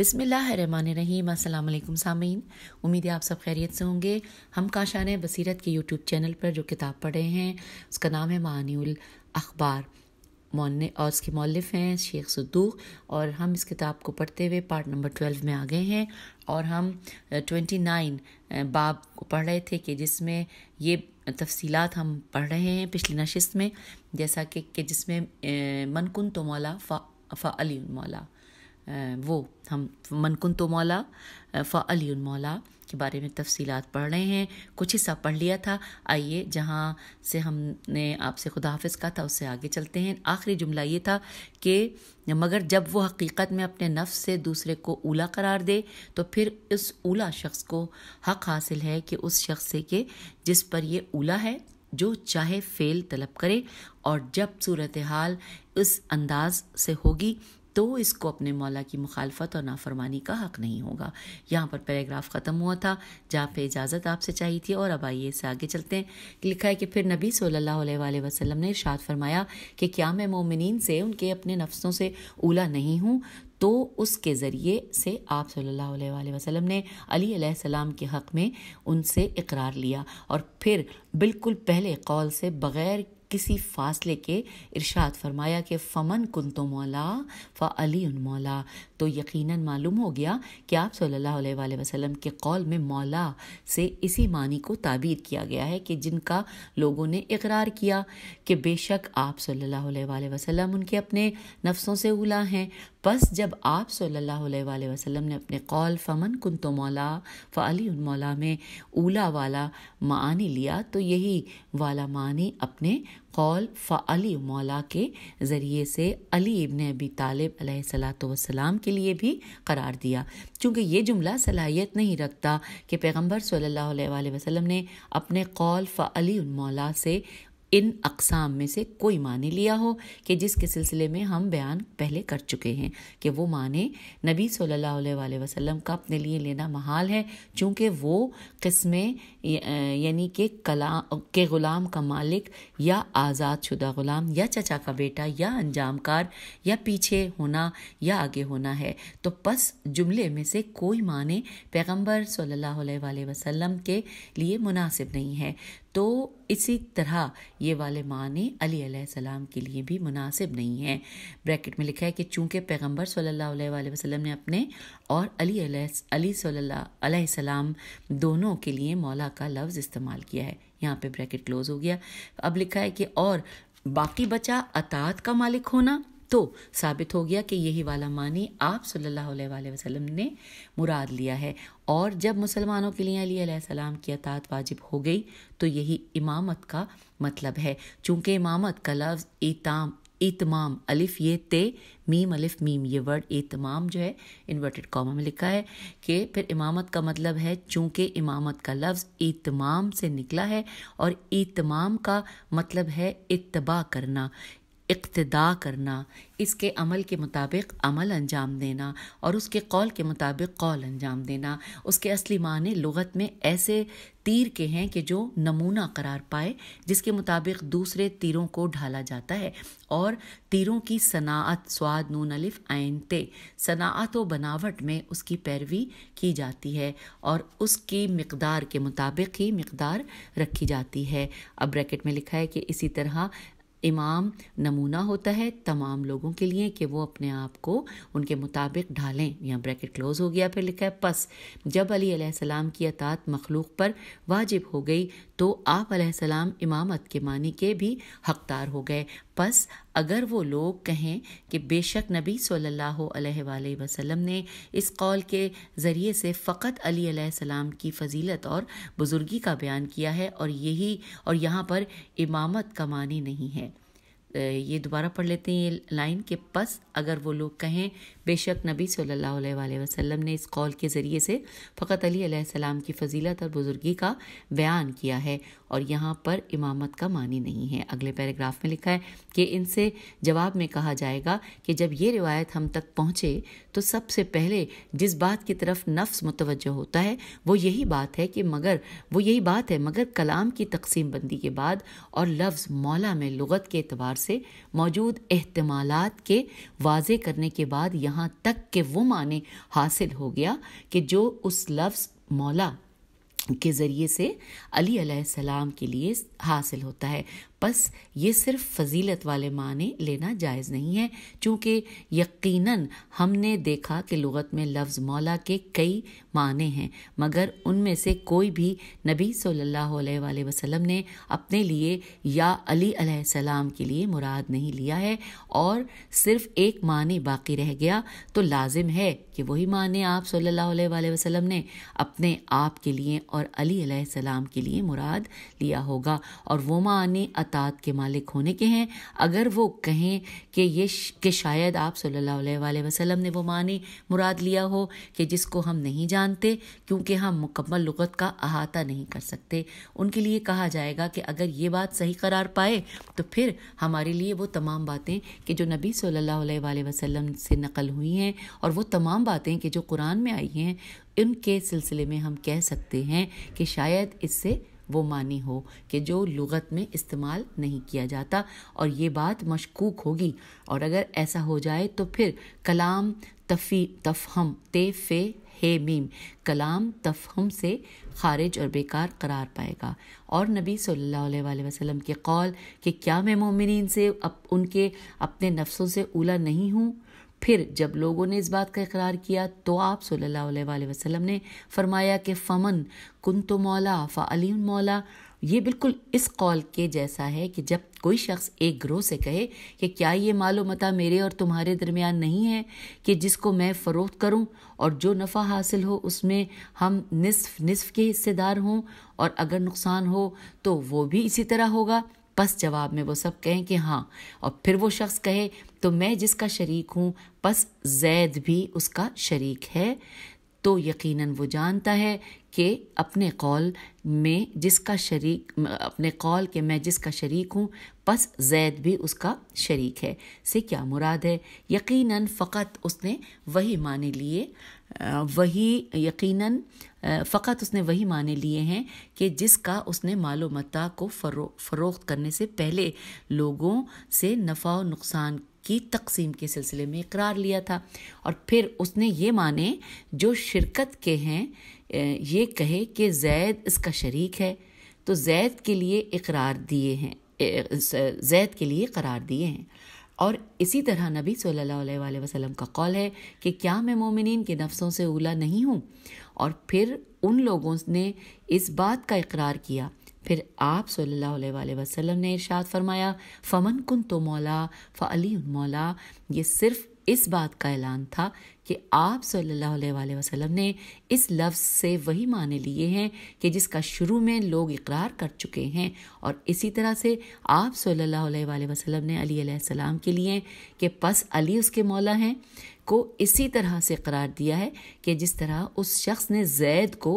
बिसमीम अल्लाम सामीन उम्मीद है आप सब खैरियत से होंगे हम काशान बसीरत के यूट्यूब चैनल पर जो किताब पढ़े हैं उसका नाम है मानील अखबार मौन और उसके मौलफ हैं शेख सद्दूक और हम इस किताब को पढ़ते हुए पार्ट नंबर ट्वेल्व में आ गए हैं और हम ट्वेंटी नाइन बाब को पढ़ रहे थे कि जिसमें ये तफसीलात हम पढ़ रहे हैं पिछली नशस्त में जैसा कि, कि जिसमें मनकुन तो मौला फ़ा फ़ा अली मौला वो हम मनकुन तो मौला फ़ली मौला के बारे में तफसीलात पढ़ रहे हैं कुछ हिस्सा पढ़ लिया था आइए जहाँ से हमने आपसे खुदा हाफ कहा था उससे आगे चलते हैं आखिरी जुमला ये था कि मगर जब वो हकीकत में अपने नफ्स से दूसरे को ऊला करार दे तो फिर उस ऊला शख्स को हक हासिल है कि उस शख्स से के जिस पर ये ऊला है जो चाहे फेल तलब करे और जब सूरत हाल इस अंदाज से होगी तो इसको अपने मौला की मुखालफत और नाफरमानी का हक नहीं होगा यहाँ पर पैराग्राफ ख़त्म हुआ था जहाँ पे इजाज़त आपसे चाहिए थी और अब आइए इससे आगे चलते हैं लिखा है कि फिर नबी सल्लल्लाहु अलैहि वसल्लम ने इरशाद फरमाया कि क्या मैं मोमिन से उनके अपने नफ्सों से ऊला नहीं हूँ तो उसके ज़रिए से आप सल्लल्लाहु अलैहि वसल्लम ने अली सलाम के हक़ में उनसे इकरार लिया और फिर बिल्कुल पहले कौल से बग़ैर किसी फासले के इरशाद फरमाया कि फ़मन कुन तो मौला फ़ अली मौला तो यकीनन मालूम हो गया कि आप सल्लल्लाहु अलैहि वसल्लम के कौल में मौला से इसी मानी को ताबीर किया गया है कि जिनका लोगों ने इकरार किया कि बेशक आप सल्लल्लाहु अलैहि वसल्लम उनके अपने नफ्सों से उला हैं बस जब आप सल्लल्लाहु अलैहि वसल्लम ने अपने कौल फमन कुन तो मौला फ़ली उन मौला में ऊला वाला मानी लिया तो यही वाला मानी अपने कौल फ़अली मौला के ज़रिए से अली इबन अबी तालिब सलाम के लिए भी करार दिया चूँकि ये जुमला सलाहियत नहीं रखता कि पैगम्बर सल्ला वसम ने अपने कौल फ़ली मौला से इन अकसाम में से कोई माने लिया हो कि जिसके सिलसिले में हम बयान पहले कर चुके हैं कि वो माने नबी सल्लल्लाहु अलैहि वसल्लम का अपने लिए लेना महाल है चूँकि वो किस्में यानी कि कला के ग़ुलाम का मालिक या आज़ाद शुदा ग़ुलाम या चचा का बेटा या अंजामकार या पीछे होना या आगे होना है तो बस जुमले में से कोई माने पैगम्बर सल्ला वसम के लिए मुनासिब नहीं है तो इसी तरह ये वाले माने अली सलाम के लिए भी मुनासिब नहीं है ब्रैकेट में लिखा है कि चूंकि पैगंबर सल्लल्लाहु अलैहि वसल्लम ने अपने और अली अली सल्लल्लाहु सलाम दोनों के लिए मौला का लफ्ज़ इस्तेमाल किया है यहाँ पे ब्रैकेट क्लोज हो गया अब लिखा है कि और बाकी बचा अतात का मालिक होना तो साबित हो गया कि यही वाला मानी आप सल्लल्लाहु अलैहि वसल्लम ने मुराद लिया है और जब मुसलमानों के लिए अली सलाम की अतात वाजिब हो गई तो यही इमामत का मतलब है चूँकि इमामत का लफ्ज़ इताम इतमाम अलिफ ये ते मीम अलिफ मीम ये वर्ड इतमाम जो है इन्वर्टेड कॉमा में लिखा है कि फिर इमामत का मतलब है चूँकि इमामत का लफ्ज़ इतमाम से निकला है और इतमाम का मतलब है इतबा करना इक्तदा करना इसके अमल के मुताबिक अमल अंजाम देना और उसके कौल के मुताबिक कौल अंजाम देना उसके असली माने लगत में ऐसे तीर के हैं कि जो नमूना करार पाए जिसके मुताबिक दूसरे तीरों को ढाला जाता है और तीरों की सनात स्वाद नून अलिफ आयन सनात व बनावट में उसकी पैरवी की जाती है और उसकी मकदार के मुताबिक ही मकदार रखी जाती है अब ब्रैकेट में लिखा है कि इसी तरह इमाम नमूना होता है तमाम लोगों के लिए कि वो अपने आप को उनके मुताबिक ढालें या ब्रैकेट क्लोज हो गया फिर लिखा है पस जब अली सलाम की अतात मखलूक पर वाजिब हो गई तो आप सलाम इमामत के मानी के भी हकदार हो गए बस अगर वो लोग कहें कि बेशक नबी सल्लल्लाहु अलैहि वसल्लम ने इस कॉल के ज़रिए से फ़कत अली सलाम की फजीलत और बुज़ुर्गी का बयान किया है और यही और यहाँ पर इमामत का मानी नहीं है ये दोबारा पढ़ लेते हैं ये लाइन के पस अगर वो लोग कहें बेशक नबी सल्लल्लाहु अलैहि वसल्लम ने इस कॉल के ज़रिए से फ़कत अली सलाम की फजीलत और बुज़ुर्गी का बयान किया है और यहाँ पर इमामत का मानी नहीं है अगले पैराग्राफ में लिखा है कि इनसे जवाब में कहा जाएगा कि जब ये रिवायत हम तक पहुँचे तो सबसे पहले जिस बात की तरफ नफ्स मुतवजह होता है वो यही बात है कि मगर वो यही बात है मगर कलाम की तकसीम बंदी के बाद और लफ्ज़ मौला में लगत के अतबार से मौजूद अहतमाल के वाजे करने के बाद यहाँ तक के वो माने हासिल हो गया कि जो उस लफ्ज़ मौला के ज़रिए से अली सलाम के लिए हासिल होता है बस ये सिर्फ फजीलत वाले माने लेना जायज़ नहीं है चूँकि यकीनन हमने देखा कि लगत में लफ्ज़ मौला के कई माने हैं मगर उनमें से कोई भी नबी सल्लल्लाहु अलैहि वसल्लम ने अपने लिए या अली सलाम के लिए मुराद नहीं लिया है और सिर्फ एक माने बाकी रह गया तो लाजिम है कि वही माने आप सल्लल्लाहु अलैहि वसल्लम ने अपने आप के लिए और अली सलाम के लिए मुराद लिया होगा और वो माने तातात के मालिक होने के हैं अगर वो कहें कि ये कि शायद आप सल्लल्लाहु अलैहि वसल्लम ने वो मानी मुराद लिया हो कि जिसको हम नहीं जानते क्योंकि हम मुकम्मल लगत का अहाता नहीं कर सकते उनके लिए कहा जाएगा कि अगर ये बात सही करार पाए तो फिर हमारे लिए वो तमाम बातें कि जो नबी सल्लल्लाहु अलैहि वसल्लम से नकल हुई हैं और वो तमाम बातें कि जो कुरान में आई हैं उनके सिलसिले में हम कह सकते हैं कि शायद इससे वो मानी हो कि जो लुगत में इस्तेमाल नहीं किया जाता और ये बात मशकूक होगी और अगर ऐसा हो जाए तो फिर कलाम तफ़ी तफहम ते फे हे मीम कलाम तफहम से खारिज और बेकार करार पाएगा और नबी सल्लल्लाहु अलैहि वसल्लम के कौल कि क्या मैं मोमिन से अप, उनके अपने नफ्सों से ऊला नहीं हूँ फिर जब लोगों ने इस बात का इकरार किया तो आप सल्लल्लाहु अलैहि वसल्लम ने फरमाया कि फ़मन कुन तो मौला फ़ली मौला ये बिल्कुल इस कॉल के जैसा है कि जब कोई शख्स एक ग्रोह से कहे कि क्या ये मालूमता मेरे और तुम्हारे दरमियान नहीं है कि जिसको मैं फ़रोख्त करूं और जो नफ़ा हासिल हो उसमें हम निसफ निसफ के हिस्सेदार हों और अगर नुकसान हो तो वो भी इसी तरह होगा बस जवाब में वो सब कहें कि हाँ और फिर वो शख्स कहे तो मैं जिसका शरीक हूँ बस जैद भी उसका शरीक है तो यकीनन वो जानता है कि अपने कौल में जिसका शरीक अपने कौल के मैं जिसका शरीक हूँ बस जैद भी उसका शरीक है से क्या मुराद है यकीनन फ़कत उसने वही माने लिए वही यकीनन फ़कत उसने वही माने लिए हैं कि जिसका उसने मालूमता को फरो फ़रोख्त करने से पहले लोगों से नफ़ा और नुकसान की तकसीम के सिलसिले में इकरार लिया था और फिर उसने ये माने जो शिरकत के हैं ये कहे कि जैद इसका शरीक है तो जैद के लिए इकरार दिए हैं जैद के लिए करार दिए हैं और इसी तरह नबी सल्लल्लाहु अलैहि वसल्लम का कौल है कि क्या मैं मोमिन के नफ्सों से ऊला नहीं हूँ और फिर उन लोगों ने इस बात का इकरार किया फिर आप सल्लल्लाहु अलैहि वसल्लम ने इरशाद फरमाया फ़मन कुन तो मौला फ़ली मौला ये सिर्फ इस बात का ऐलान था कि आप सल्लल्लाहु अलैहि वसल्लम ने इस लफ्ज़ से वही माने लिए हैं कि जिसका शुरू में लोग इकरार कर चुके हैं और इसी तरह से आप सल्लल्लाहु अलैहि वसल्लम ने अली सलाम के लिए कि पस अली उसके मौला हैं को इसी तरह से करार दिया है कि जिस तरह उस शख्स ने जैद को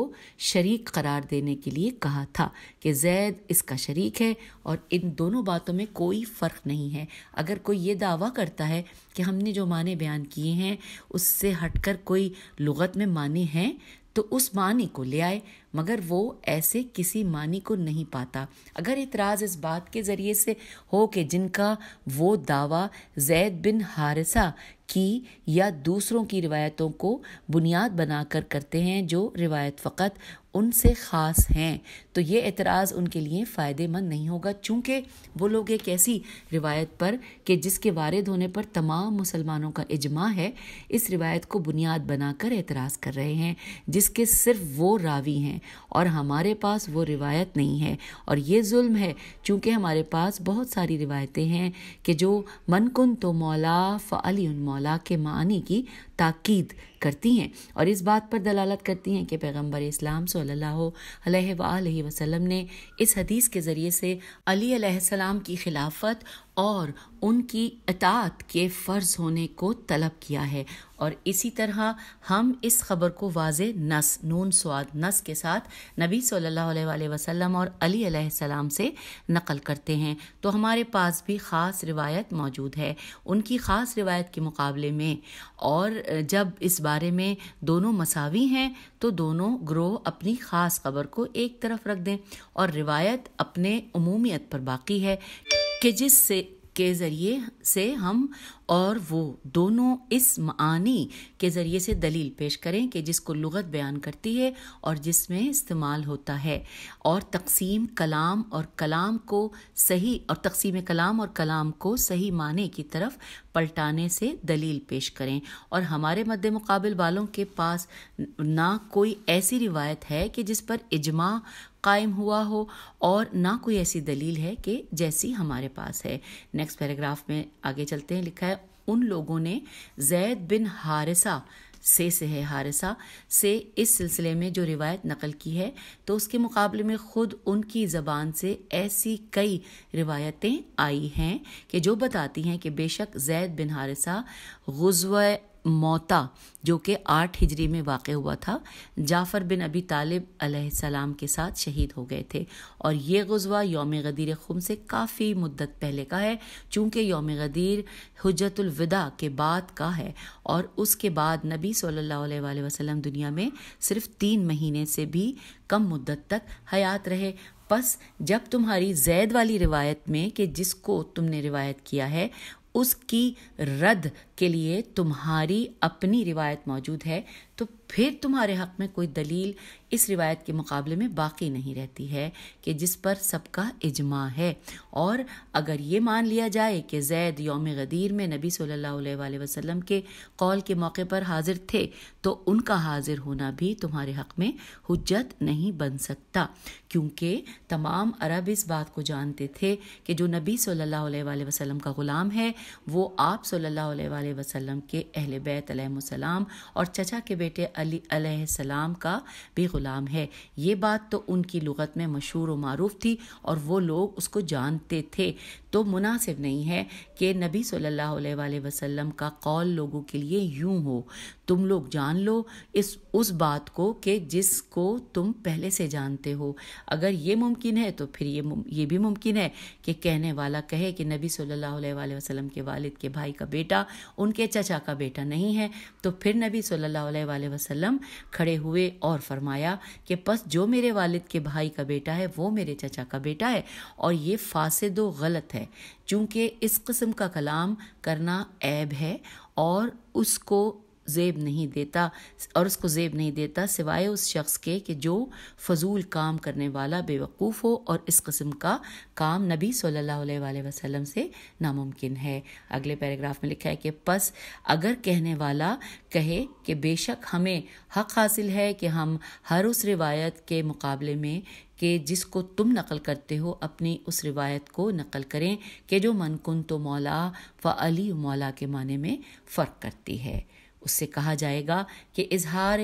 शरीक करार देने के लिए कहा था कि जैद इसका शरीक है और इन दोनों बातों में कोई फ़र्क नहीं है अगर कोई ये दावा करता है कि हमने जो माने बयान किए हैं उससे हटकर कोई लगत में माने हैं तो उस मानी को ले आए मगर वो ऐसे किसी मानी को नहीं पाता अगर इतराज़ इस बात के ज़रिए से हो कि जिनका वो दावा जैद बिन हारसा की या दूसरों की रिवायतों को बुनियाद बनाकर करते हैं जो रिवायत फ़कत उनसे ख़ास हैं तो ये एतराज़ उनके लिए फ़ायदेमंद नहीं होगा चूँकि वो लोग एक ऐसी रिवायत पर कि जिसके वारद होने पर तमाम मुसलमानों का इजमा है इस रिवायत को बुनियाद बनाकर एतराज़ कर रहे हैं जिसके सिर्फ वो रावी हैं और हमारे पास वो रिवायत नहीं है और ये जुल्म है चूँकि हमारे पास बहुत सारी रिवायतें हैं कि जो मनकुन तो मौला फ़ली उन मौला के मानी की ताकीद करती हैं और इस बात पर दलालत करती हैं कि पैगंबर इस्लाम सल्लल्लाहु अलैहि वसल्लम ने इस हदीस के ज़रिए से अली सलाम की खिलाफत और उनकी अतात के फ़र्ज होने को तलब किया है और इसी तरह हम इस ख़बर को वाज नस नून स्वाद नस के साथ नबी सल्लल्लाहु अलैहि वसल्लम और अली सलाम से नकल करते हैं तो हमारे पास भी ख़ास रिवायत मौजूद है उनकी ख़ास रिवायत के मुकाबले में और जब इस बारे में दोनों मसावी हैं तो दोनों ग्रोह अपनी ख़ास खबर को एक तरफ रख दें और रिवायत अपने अमूमियत पर बाकी है कि जिससे के ज़रिए से हम और वो दोनों इस मानी के ज़रिए से दलील पेश करें कि जिसको लगत बयान करती है और जिसमें इस्तेमाल होता है और तकसीम कलाम और कलाम को सही और तकसीम कलाम और कलाम को सही माने की तरफ पलटाने से दलील पेश करें और हमारे मद्द मुकाबल वालों के पास ना कोई ऐसी रिवायत है कि जिस पर इजमा कायम हुआ हो और ना कोई ऐसी दलील है कि जैसी हमारे पास है नेक्स्ट पैराग्राफ में आगे चलते हैं लिखा है उन लोगों ने जैद बिन हारिसा से से है हारिसा से इस सिलसिले में जो रिवायत नकल की है तो उसके मुकाबले में ख़ुद उनकी ज़बान से ऐसी कई रिवायतें आई हैं कि जो बताती हैं कि बेशक जैद बिन हारिसा गुजवा मौता जो कि आठ हिजरी में वाक़ हुआ था जाफ़र बिन अबी तालिब अलैहिस्सलाम के साथ शहीद हो गए थे और ये गजवा योम गदीर खुम से काफ़ी मुद्दत पहले का है चूँकि योम गदीर हजतुलविदा के बाद का है और उसके बाद नबी सल्लल्लाहु अलैहि वसल्लम दुनिया में सिर्फ तीन महीने से भी कम मुद्दत तक हयात रहे बस जब तुम्हारी जैद वाली रिवायत में कि जिसको तुमने रिवायत किया है उसकी रद्द के लिए तुम्हारी अपनी रिवायत मौजूद है तो फिर तुम्हारे हक में कोई दलील इस रिवायत के मुकाबले में बाकी नहीं रहती है कि जिस पर सबका इजमा है और अगर ये मान लिया जाए कि जैद योम गदीर में नबी सल्लल्लाहु अलैहि वसल्लम के कौल के मौके पर हाजिर थे तो उनका हाजिर होना भी तुम्हारे हक में हजत नहीं बन सकता क्योंकि तमाम अरब इस बात को जानते थे कि जो नबी सल्लल्लाहु अलैहि वसल्लम का ग़ुलाम है वो आप सल्लल्लाहु अलैहि वसल्लम के अहल बैत सलाम और चचा के बेटे अली सलाम का भी ग़ुलाम है ये बात तो उनकी लगत में मशहूर व मरूफ थी और वो लोग उसको जानते थे तो मुनासिब नहीं है कि नबी सल्लल्लाहु अलैहि वसल्लम का कौल लोगों के लिए यूं हो तुम लोग जान लो इस उस बात को कि जिसको तुम पहले से जानते हो अगर ये मुमकिन है तो फिर ये ये भी मुमकिन है कि कहने वाला कहे कि नबी सल्लल्लाहु अलैहि वसल्लम के वालिद के भाई का बेटा उनके चचा का बेटा नहीं है तो फिर नबी सल्लल्लाहु अलैहि वसल्लम खड़े हुए और फरमाया कि बस जो मेरे वालिद के भाई का बेटा है वो मेरे चचा का बेटा है और ये फासद गलत है है चूँकि इस कस्म का कलाम करना ऐब है और उसको जेब नहीं देता और उसको जेब नहीं देता सिवाय उस शख्स के कि जो फजूल काम करने वाला बेवकूफ़ हो और इस कस्म का काम नबी सल्लल्लाहु अलैहि वसल्लम से नामुमकिन है अगले पैराग्राफ में लिखा है कि पस अगर कहने वाला कहे कि बेशक हमें हक हासिल है कि हम हर उस रिवायत के मुकाबले में कि जिसको तुम नकल करते हो अपनी उस रिवायत को नकल करें कि जो मनकुन तो मौला व अली मौला के माने में फ़र्क करती है उससे कहा जाएगा कि इजहार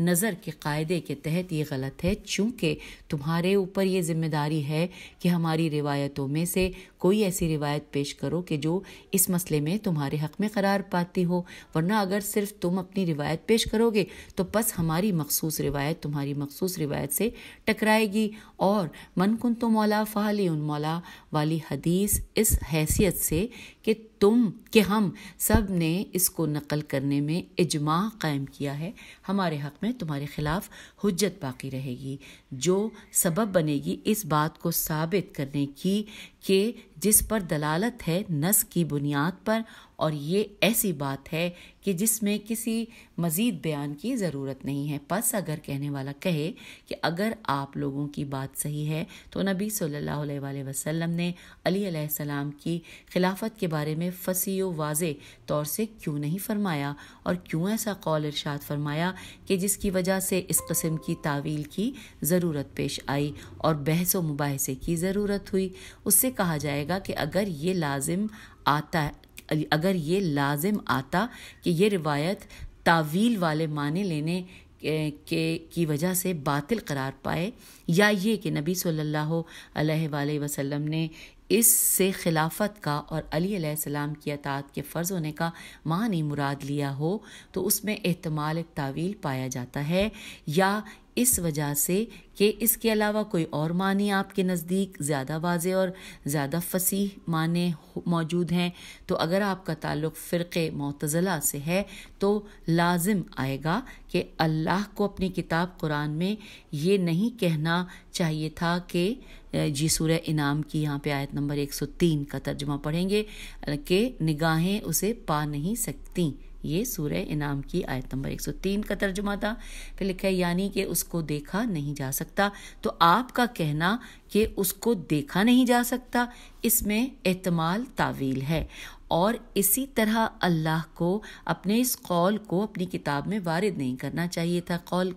नज़र के कायदे के तहत ये गलत है चूँकि तुम्हारे ऊपर ये जिम्मेदारी है कि हमारी रिवायतों में से कोई ऐसी रिवायत पेश करो कि जो इस मसले में तुम्हारे हक में करार पाती हो वरना अगर सिर्फ तुम अपनी रिवायत पेश करोगे तो बस हमारी मखसूस रिवायत तुम्हारी मखसूस रिवायत से टकराएगी और मन कुन तो मौला फाल उन मौला वाली हदीस इस हैसियत से कि तुम कि हम सब ने इसको नकल करने में इजमा कायम किया है हमारे हक़ में तुम्हारे ख़िलाफ़ हजत बाकी रहेगी जो सबब बनेगी इस बात को साबित करने की कि जिस पर दलालत है नस की बुनियाद पर और ये ऐसी बात है कि जिसमें किसी मज़ीद बयान की ज़रूरत नहीं है बस अगर कहने वाला कहे कि अगर आप लोगों की बात सही है तो नबी सल्लल्लाहु अलैहि वसल्लम ने अली अलैहिस्सलाम की खिलाफत के बारे में फसी वाज तौर से क्यों नहीं फरमाया और क्यों ऐसा कौल इरशाद फरमाया कि जिसकी वजह से इस कस्म की तावील की ज़रूरत पेश आई और बहस व मुबासे की ज़रूरत हुई उससे कहा जाएगा जाएगा कि अगर ये लाजिम आता अगर ये लाजिम आता कि ये रिवायत तावील वाले माने लेने के की वजह से बातिल करार पाए या ये कि नबी सल्लल्लाहु अलैहि वसल्लम ने इससे खिलाफत का और अली सलाम की अतात के फ़र्ज़ होने का मानी मुराद लिया हो तो उसमें एहतमाल तावील पाया जाता है या इस वजह से कि इसके अलावा कोई और मानी आपके नज़दीक ज़्यादा वाज और ज़्यादा फसी माने मौजूद हैं तो अगर आपका ताल्लुक फ़िरक़े मतज़ला से है तो लाजिम आएगा कि अल्लाह को अपनी किताब कुरान में ये नहीं कहना चाहिए था कि जी सूर इनाम की यहाँ पे आयत नंबर 103 का तर्जमा पढ़ेंगे कि निगाहें उसे पा नहीं सकती ये सूर्य इनाम की आयत नंबर 103 का तर्जुमा था फिर लिखा है यानी कि उसको देखा नहीं जा सकता तो आपका कहना कि उसको देखा नहीं जा सकता इसमें एहतमाल तावील है और इसी तरह अल्लाह को अपने इस कौल को अपनी किताब में वारिद नहीं करना चाहिए था कौल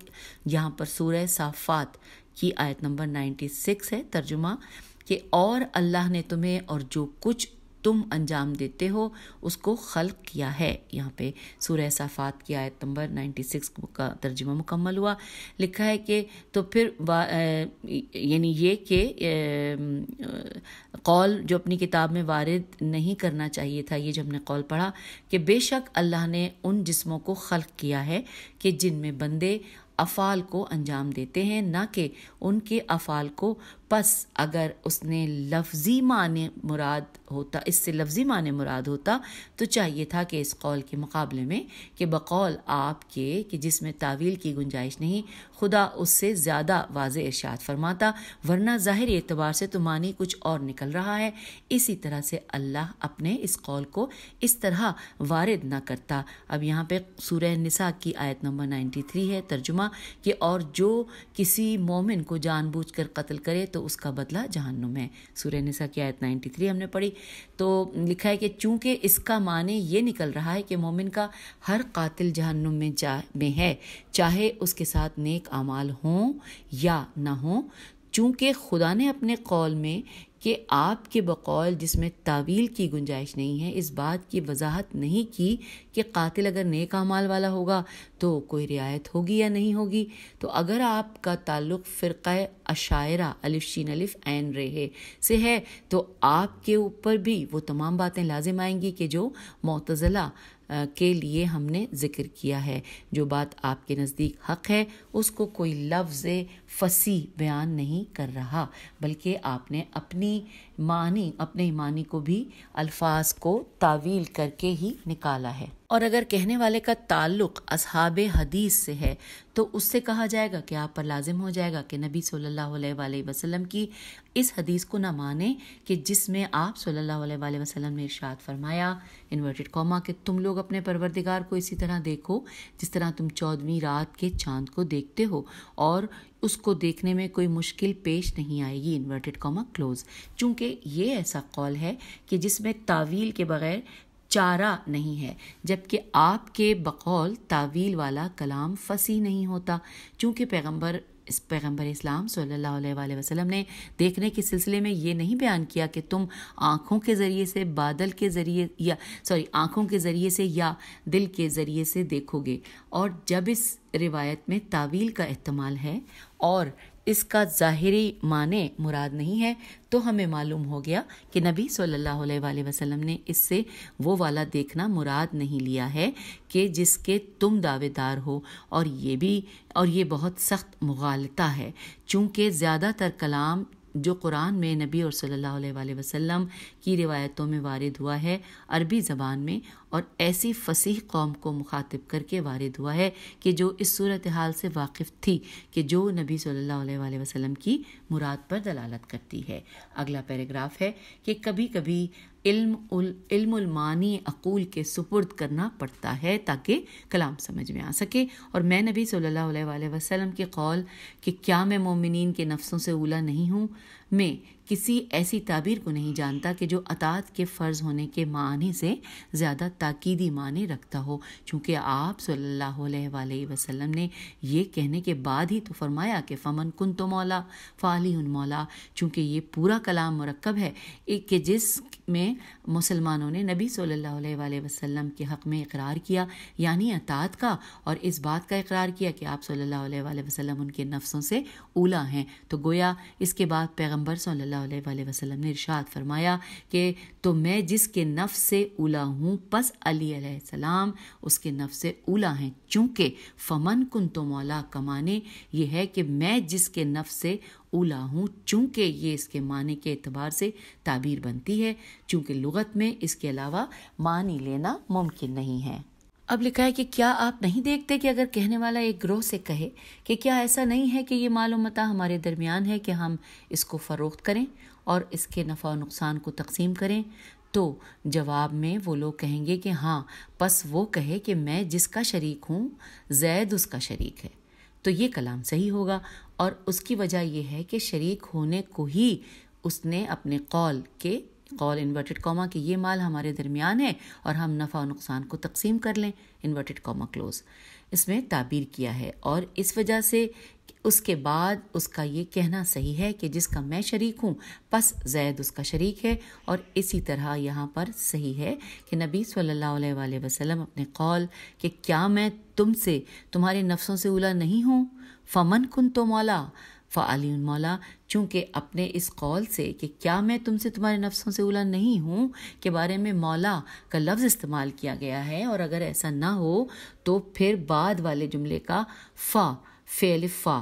यहाँ पर सूर्य साफ़ात की आयत नंबर 96 है तर्जुमा कि और अल्लाह ने तुम्हें और जो कुछ तुम अंजाम देते हो उसको खल किया है यहाँ पे सूर्य साफ़ात की आयत नंबर 96 का तर्जुमा मुकम्मल हुआ लिखा है कि तो फिर यानी ये कि कौल जो अपनी किताब में वारद नहीं करना चाहिए था ये जब हमने कौल पढ़ा कि बेशक अल्लाह ने उन जिस्मों को खल किया है कि जिनमें बंदे अफ़ाल को अंजाम देते हैं ना कि उनके अफ़ाल को बस अगर उसने लफ्ज़ी मान मुराद होता इससे लफ्ज़ी मान मुराद होता तो चाहिए था कि इस कौल के मुकाबले में कि बकौल आपके कि जिसमें तावील की गुंजाइश नहीं खुदा उससे ज़्यादा वाज इर्शाद फरमाता वरना ज़ाहिर एतबार से तो मानी कुछ और निकल रहा है इसी तरह से अल्लाह अपने इस कौल को इस तरह वारद ना करता अब यहाँ पे सूर्य नसा की आयत नंबर नाइन्टी थ्री है तर्जुमा कि और जो किसी मोमिन को जानबूझ कर कत्ल करे तो उसका बदला जहन्नुम है सूर्य निसा की आयत 93 हमने पढ़ी तो लिखा है कि चूंकि इसका माने ये निकल रहा है कि मोमिन का हर कातिल जहन्नुम में जा में है चाहे उसके साथ नेक अमाल हों या ना हों चूंकि खुदा ने अपने कौल में कि आपके बकौल जिसमें तावील की गुंजाइश नहीं है इस बात की वजाहत नहीं की कि कातिल अगर नेक अमाल वाला होगा तो कोई रियायत होगी या नहीं होगी तो अगर आपका ताल्लुक़ फ़िरक़ा अशायरा अलिफ शीन अलिफ एन रेहे से है तो आपके ऊपर भी वो तमाम बातें लाजिम आएंगी कि जो मतज़ला के लिए हमने ज़िक्र किया है जो बात आपके नज़दीक हक है उसको कोई लफ्ज़ फसी बयान नहीं कर रहा बल्कि आपने अपनी मानी अपने मानी को भी अल्फाज को तावील करके ही निकाला है और अगर कहने वाले का ताल्लुक असहाब हदीस से है तो उससे कहा जाएगा कि आप पर लाजिम हो जाएगा कि नबी सल्लल्लाहु अलैहि वसल्लम की इस हदीस को ना माने कि जिसमें आप सल्लल्लाहु अलैहि वसल्लम ने इर्शाद फरमाया इन्वर्टेड कॉमा कि तुम लोग अपने परवरदिगार को इसी तरह देखो जिस तरह तुम चौदहवीं रात के चांद को देखते हो और उसको देखने में कोई मुश्किल पेश नहीं आएगी इन्वर्टेड कॉमा क्लोज चूँकि ये ऐसा कौल है कि जिसमें तावील के बगैर चारा नहीं है जबकि आपके बकौल तावील वाला कलाम फसी नहीं होता चूँकि पैगम्बर इस पैगम्बर इस्लाम सल्लल्लाहु अलैहि वसल्लम ने देखने के सिलसिले में ये नहीं बयान किया कि तुम आँखों के ज़रिए से बादल के ज़रिए या सॉरी आँखों के ज़रिए से या दिल के ज़रिए से देखोगे और जब इस रिवायत में तावील का इस्तेमाल है और इसका ज़ाहरी माने मुराद नहीं है तो हमें मालूम हो गया कि नबी सल्लल्लाहु अलैहि वसल्लम ने इससे वो वाला देखना मुराद नहीं लिया है कि जिसके तुम दावेदार हो और ये भी और ये बहुत सख्त मुगालता है चूँकि ज़्यादातर कलाम जो कुरान में नबी और सल्लल्लाहु अलैहि वसल्लम की रिवायतों में वारद हुआ है अरबी ज़बान में और ऐसी फसीह कौम को मुखातिब करके वारद हुआ है कि जो इस सूरत हाल से वाकिफ़ थी कि जो नबी सल्लल्लाहु अलैहि वसल्लम की मुराद पर दलालत करती है अगला पैराग्राफ है कि कभी कभी इल्म उल मानी अकूल के सुपुर्द करना पड़ता है ताकि कलाम समझ में आ सके और मैं नबी सल्लल्लाहु अलैहि वसल्लम के कौल कि क्या मैं मोमिन के नफ्सों से ऊला नहीं हूँ में किसी ऐसी ताबीर को नहीं जानता कि जो अतात के फ़र्ज होने के मानी से ज़्यादा ताकीदी माने रखता हो चूँकि आप सल्लल्लाहु अलैहि वसल्लम ने यह कहने के बाद ही तो फरमाया कि फ़मन कुन तो मौला फ़ाली उन मौला चूँकि ये पूरा कलाम मरकब है एक के जिस में मुसलमानों ने नबी सल्लल्लाहु अलैहि वसल्लम के हक़ में इकरार किया यानी अतात का और इस बात का इकरार किया कि आप सल्लल्लाहु अलैहि वसल्लम उनके नफ्सों से ऊला हैं तो गोया इसके बाद पैगम पैगंबर सल्लल्लाहु अलैहि वसल्लम ने इरशाद फरमाया कि तो मैं जिसके नफ़ से उला हूँ बस अली सलाम उसके नफ़ से उला हैं चूँकि फमन कुन तो मौला कमाने ये है कि मैं जिसके नफ़ से उला हूँ चूँकि ये इसके माने के अतबार से ताबीर बनती है चूँकि लगत में इसके अलावा मानी लेना मुमकिन नहीं है अब लिखा है कि क्या आप नहीं देखते कि अगर कहने वाला एक ग्रोह से कहे कि क्या ऐसा नहीं है कि ये मालूमता हमारे दरमियान है कि हम इसको फ़रोख्त करें और इसके नफ़ा नुकसान को तकसीम करें तो जवाब में वो लोग कहेंगे कि हाँ बस वो कहे कि मैं जिसका शरीक हूँ जैद उसका शरीक है तो ये कलाम सही होगा और उसकी वजह यह है कि शरीक होने को ही उसने अपने कौल के कौल इन्वर्टेड कॉमा कि ये माल हमारे दरमियान है और हम नफ़ा और नुकसान को तकसीम कर लें इन्वर्टेड कॉमा क्लोज इसमें ताबीर किया है और इस वजह से उसके बाद उसका ये कहना सही है कि जिसका मैं शरीक हूँ बस जैद उसका शरीक है और इसी तरह यहाँ पर सही है कि नबी सल्लल्लाहु अलैहि वसल्लम अपने कौल कि क्या मैं तुमसे तुम्हारे नफ्सों से उला नहीं हूँ फमन कुन तो मौला फ़ालीन मौला चूँकि अपने इस कौल से कि क्या मैं तुमसे तुम्हारे नफ्सों से उला नहीं हूँ के बारे में मौला का लफ्ज़ इस्तेमाल किया गया है और अगर ऐसा ना हो तो फिर बाद वाले जुमले का फ़ा फेल फ़ा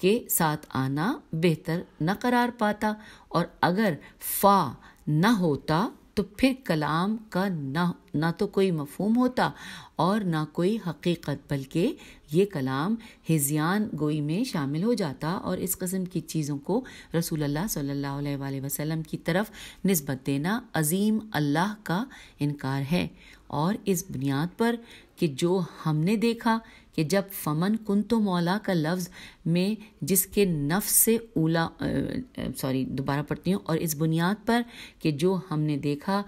के साथ आना बेहतर न करार पाता और अगर फ़ा न होता तो फिर कलाम का ना ना तो कोई मफहम होता और ना कोई हकीकत बल्कि ये कलाम हिजियान गोई में शामिल हो जाता और इस कस्म की चीज़ों को रसूल अल्लाह सल्लल्लाहु अलैहि वसल्लम की तरफ नस्बत देना अजीम अल्लाह का इनकार है और इस बुनियाद पर कि जो हमने देखा कि जब फमन कुन तो मौला का लफ्ज़ में जिसके नफ़ से ऊला सॉरी दोबारा पढ़ती हूँ और इस बुनियाद पर कि जो हमने देखा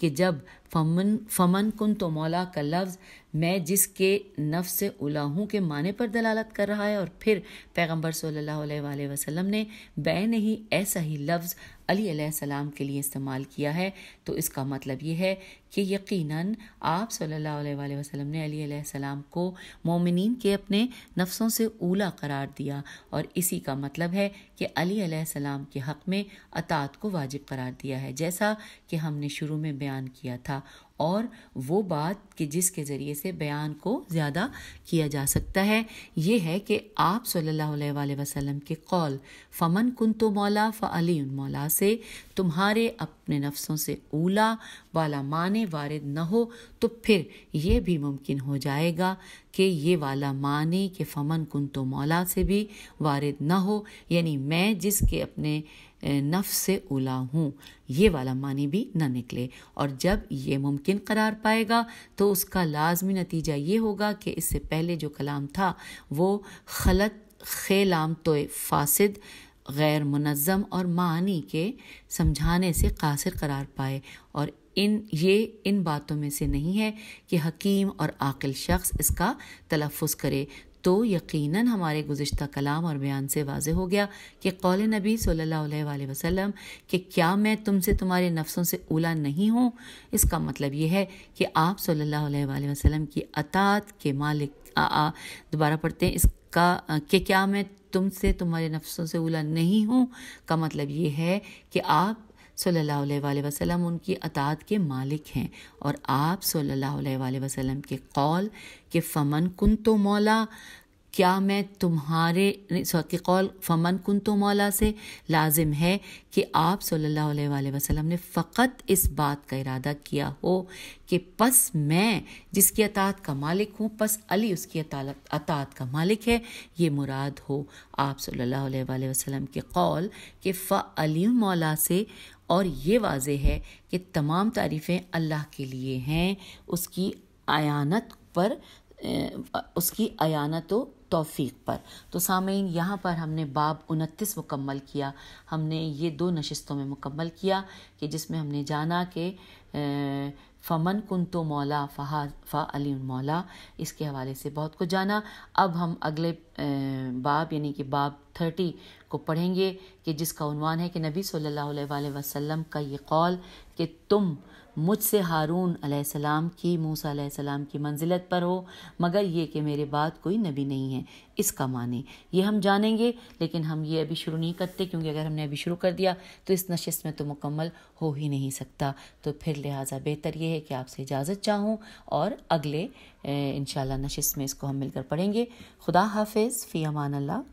कि जब फमन फमन कुन तो मौला का लफ्ज़ मैं जिसके नफ से उलाहूँ के माने पर दलालत कर रहा है और फिर पैगंबर सल्लल्लाहु अलैहि वसल्लम ने बै नहीं ऐसा ही लफ्ज़ अली सलाम के लिए इस्तेमाल किया है तो इसका मतलब ये है कि यकीनन आप सल्ला वसम ने सलाम को मोमिन के अपने नफ्सों से ऊला करार दिया और इसी का मतलब है कि अली सलाम के हक़ में अतात को वाजिब करार दिया है जैसा कि हमने शुरू में बयान किया था और वो बात कि जिसके ज़रिए से बयान को ज़्यादा किया जा सकता है ये है कि आप सल्ला वसम के कौल फ़मन कुन तो मौला फली मौला से तुम्हारे अपने नफ्सों से ऊला वाला माने वारिद न हो तो फिर यह भी मुमकिन हो जाएगा कि ये वाला माने के फमन कुन तो मौला से भी वारिद न हो यानी मैं जिसके अपने नफ से उला हूँ ये वाला मानी भी ना निकले और जब ये मुमकिन करार पाएगा तो उसका लाजमी नतीजा ये होगा कि इससे पहले जो कलाम था वो खलत खेलाम तो फासिद गैर मुनज़म और मानी के समझाने से कासिर करार पाए और इन ये इन बातों में से नहीं है कि हकीम और आकिल शख्स इसका तलफ़ करे तो यकीनन हमारे गुज्त कलाम और बयान से वाज हो गया कि कौल नबी सल्लल्लाहु अलैहि वसल्लम कि क्या मैं तुमसे तुम्हारे नफ्सों से ऊला नहीं हूँ इसका मतलब यह है कि आप सल्लल्लाहु अलैहि वसल्लम की अतात के मालिक दोबारा पढ़ते हैं इसका कि क्या मैं तुमसे तुम्हारे नफ्सों से उला नहीं हूँ का मतलब ये है कि आप सल्लल्लाहु अलैहि वसल्लम उनकी अतात के मालिक हैं और आप सल्लल्लाहु अलैहि वसल्लम के कौल के फ़मन कुन तो मौला क्या मैं तुम्हारे के कौल फमन कुन तो मौला से लाजिम है कि आप सल्लल्लाहु अलैहि वसल्लम ने फ़कत इस बात का इरादा किया हो कि पस मैं जिसकी अतात का मालिक हूँ पस अली उसकी अतात का मालिक है ये मुराद हो आप सल्लल्लाहु अलैहि वसल्लम के कौल के फ़ली मौला से और ये वाज है कि तमाम तारीफ़ें अल्लाह के लिए हैं उसकी आयानत पर उसकी अयानत तोफ़ी पर तो सामीन यहाँ पर हमने बाब उनतीस मुकम्मल किया हमने ये दो नशस्तों में मुकम्मल किया कि जिसमें हमने जाना कि फ़मन कुन तो मौला फ़हा अली मौला इसके हवाले से बहुत कुछ जाना अब हम अगले बाब यानी कि बाब थर्टी को पढ़ेंगे कि जिसका उनवान है कि नबी सल्लल्लाहु अलैहि वसल्लम का ये कौल कि तुम मुझसे हारून अलैहिस्सलाम की मूसा अलैहिस्सलाम की मंजिलत पर हो मगर ये कि मेरे बाद कोई नबी नहीं है इसका माने ये हम जानेंगे लेकिन हम ये अभी शुरू नहीं करते क्योंकि अगर हमने अभी शुरू कर दिया तो इस नशस्त में तो मुकम्मल हो ही नहीं सकता तो फिर लिहाजा बेहतर ये है कि आपसे इजाज़त चाहूँ और अगले इन नशस्त में इसको हम मिलकर पढ़ेंगे खुदा हाफिज़ फ़ी अमान